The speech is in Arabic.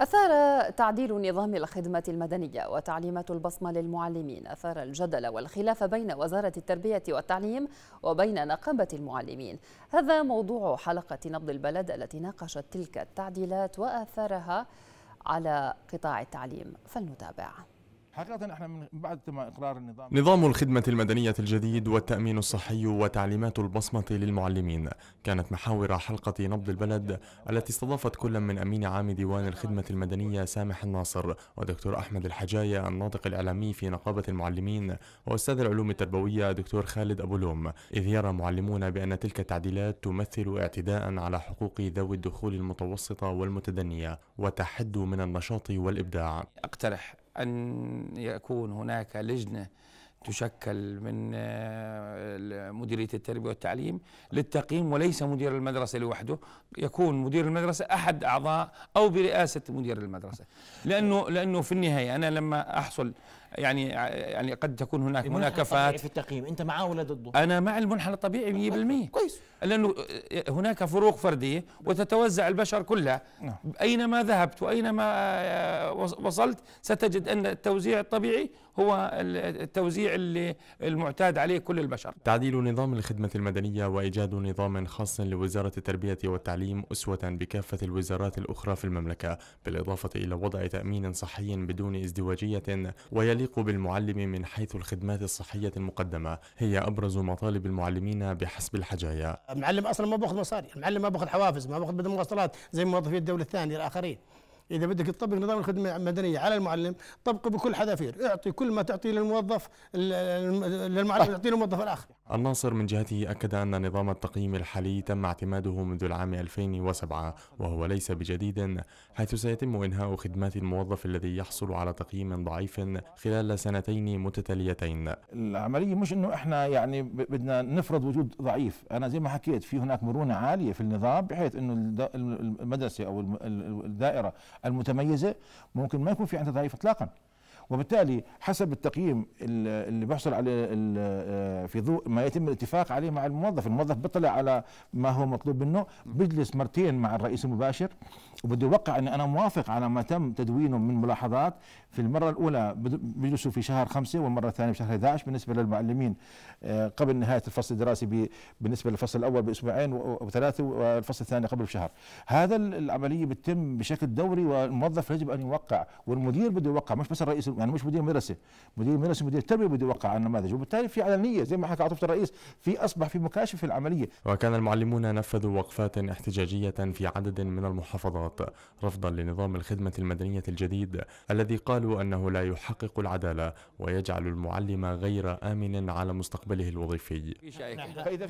أثار تعديل نظام الخدمة المدنية وتعليمات البصمة للمعلمين أثار الجدل والخلاف بين وزارة التربية والتعليم وبين نقابة المعلمين هذا موضوع حلقة نبض البلد التي ناقشت تلك التعديلات وآثارها على قطاع التعليم فلنتابع حقيقة احنا من بعد تم اقرار النظام نظام الخدمة المدنية الجديد والتأمين الصحي وتعليمات البصمة للمعلمين كانت محاور حلقة نبض البلد التي استضافت كل من أمين عام ديوان الخدمة المدنية سامح الناصر ودكتور أحمد الحجاية الناطق الإعلامي في نقابة المعلمين وأستاذ العلوم التربوية دكتور خالد أبو لوم إذ يرى معلمون بأن تلك التعديلات تمثل اعتداء على حقوق ذوي الدخول المتوسطة والمتدنية وتحد من النشاط والإبداع أقترح أن يكون هناك لجنة تشكل من آه، مديرية التربية والتعليم للتقييم وليس مدير المدرسة لوحده يكون مدير المدرسة أحد أعضاء أو برئاسة مدير المدرسة لأنه, لأنه في النهاية أنا لما أحصل يعني يعني قد تكون هناك مناكفات في التقييم انت معاه ولا ضده انا مع المنحنى الطبيعي 100% طيب، كويس لانه هناك فروق فرديه وتتوزع البشر كلها نعم. اينما ذهبت واينما آه، وصلت ستجد ان التوزيع الطبيعي هو التوزيع اللي المعتاد عليه كل البشر تعديل نظام الخدمة المدنية وإيجاد نظام خاص لوزارة التربية والتعليم أسوة بكافة الوزارات الأخرى في المملكة بالإضافة إلى وضع تأمين صحي بدون ازدواجية ويلي التعليق بالمعلم من حيث الخدمات الصحية المقدمة هي أبرز مطالب المعلمين بحسب الحجايا المعلم أصلا ما بأخذ مصاري المعلم ما بأخذ حوافز ما بأخذ بدل مواصلات زي موظفي الدولة الثانية الآخرين إذا بدك تطبق نظام الخدمة المدنية على المعلم طبقه بكل حذافير اعطي كل ما تعطيه للموظف للمعلم طيب. يعطيه للموظف الآخر الناصر من جهته أكد أن نظام التقييم الحالي تم اعتماده منذ العام 2007 وهو ليس بجديد حيث سيتم إنهاء خدمات الموظف الذي يحصل على تقييم ضعيف خلال سنتين متتاليتين العملية مش أنه إحنا يعني بدنا نفرض وجود ضعيف أنا زي ما حكيت في هناك مرونة عالية في النظام بحيث أنه المدرسة أو الدائرة المتميزة ممكن ما يكون في عندها ضعيف إطلاقاً وبالتالي حسب التقييم اللي بيحصل عليه آه، في ضوء ما يتم الاتفاق عليه مع الموظف الموظف بيطلع على ما هو مطلوب منه بيجلس مرتين مع الرئيس المباشر وبده يوقع اني انا موافق على ما تم تدوينه من ملاحظات في المره الاولى بيجلسوا في شهر خمسة والمره الثانيه بشهر 11 بالنسبه للمعلمين آه، قبل نهايه الفصل الدراسي بالنسبه للفصل الاول باسبوعين وثلاثه والفصل الثاني قبل بشهر هذا العمليه بتتم بشكل دوري والموظف يجب ان يوقع والمدير بده يوقع مش بس الرئيس يعني مش مدير مدرسه مدير مدرسه مدير تربيه بده يوقع على النماذج وبالتالي في علنيه زي ما حكى عاطفه الرئيس في اصبح في مكاشفه العمليه وكان المعلمون نفذوا وقفات احتجاجيه في عدد من المحافظات رفضا لنظام الخدمه المدنيه الجديد الذي قالوا انه لا يحقق العداله ويجعل المعلم غير امن على مستقبله الوظيفي